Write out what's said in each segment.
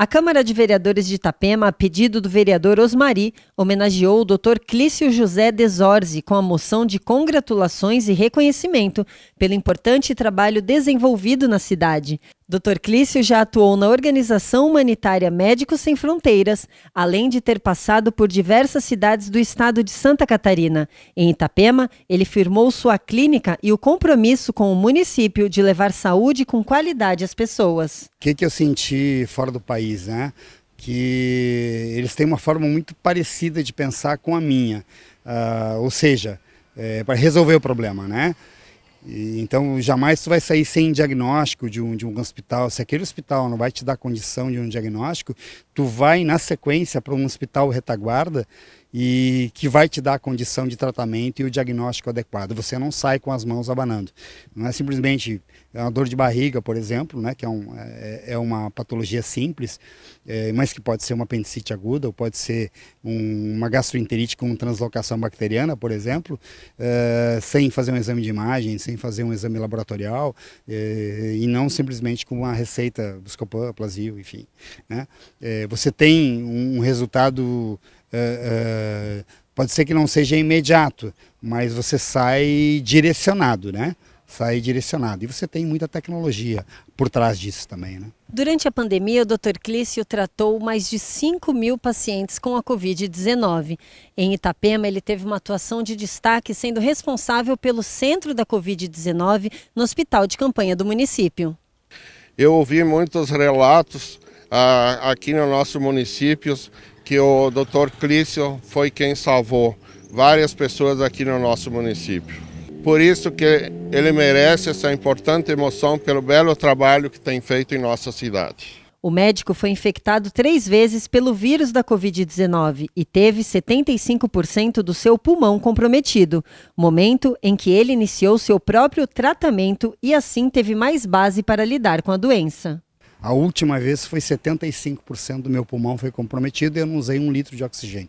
A Câmara de Vereadores de Itapema, a pedido do vereador Osmari, homenageou o Dr. Clício José Desorze com a moção de congratulações e reconhecimento pelo importante trabalho desenvolvido na cidade. Dr. Clício já atuou na organização humanitária Médicos Sem Fronteiras, além de ter passado por diversas cidades do estado de Santa Catarina. Em Itapema, ele firmou sua clínica e o compromisso com o município de levar saúde com qualidade às pessoas. O que, que eu senti fora do país, né? Que eles têm uma forma muito parecida de pensar com a minha. Uh, ou seja, é, para resolver o problema, né? E, então, jamais tu vai sair sem diagnóstico de um, de um hospital. Se aquele hospital não vai te dar condição de um diagnóstico, tu vai, na sequência, para um hospital retaguarda e que vai te dar a condição de tratamento e o diagnóstico adequado. Você não sai com as mãos abanando. Não é simplesmente é uma dor de barriga, por exemplo, né, que é, um, é, é uma patologia simples, é, mas que pode ser uma apendicite aguda ou pode ser um, uma gastroenterite com translocação bacteriana, por exemplo, é, sem fazer um exame de imagem, sem fazer um exame laboratorial é, e não simplesmente com uma receita buscopan, plasio, enfim. Né? você tem um resultado é, é, pode ser que não seja imediato, mas você sai direcionado, né? Sai direcionado. E você tem muita tecnologia por trás disso também, né? Durante a pandemia, o Dr. Clício tratou mais de 5 mil pacientes com a Covid-19. Em Itapema, ele teve uma atuação de destaque, sendo responsável pelo centro da Covid-19 no hospital de campanha do município. Eu ouvi muitos relatos ah, aqui no nosso município, que o Dr. Clício foi quem salvou várias pessoas aqui no nosso município. Por isso que ele merece essa importante emoção pelo belo trabalho que tem feito em nossa cidade. O médico foi infectado três vezes pelo vírus da Covid-19 e teve 75% do seu pulmão comprometido, momento em que ele iniciou seu próprio tratamento e assim teve mais base para lidar com a doença. A última vez foi 75% do meu pulmão foi comprometido e eu não usei um litro de oxigênio.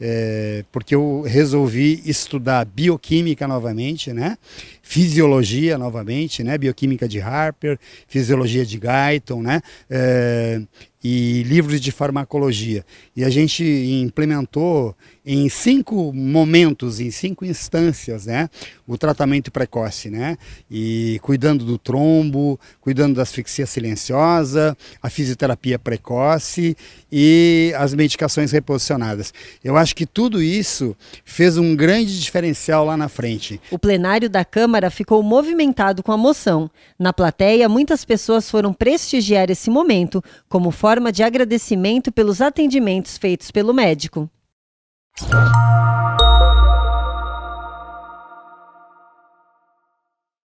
É, porque eu resolvi estudar bioquímica novamente, né? Fisiologia novamente, né? Bioquímica de Harper, fisiologia de Guyton, né? É, e livros de farmacologia. E a gente implementou em cinco momentos, em cinco instâncias, né, o tratamento precoce, né? E cuidando do trombo, cuidando da asfixia silenciosa, a fisioterapia precoce e as medicações reposicionadas. Eu acho que tudo isso fez um grande diferencial lá na frente. O plenário da Câmara ficou movimentado com a moção. Na plateia, muitas pessoas foram prestigiar esse momento como forma forma de agradecimento pelos atendimentos feitos pelo médico.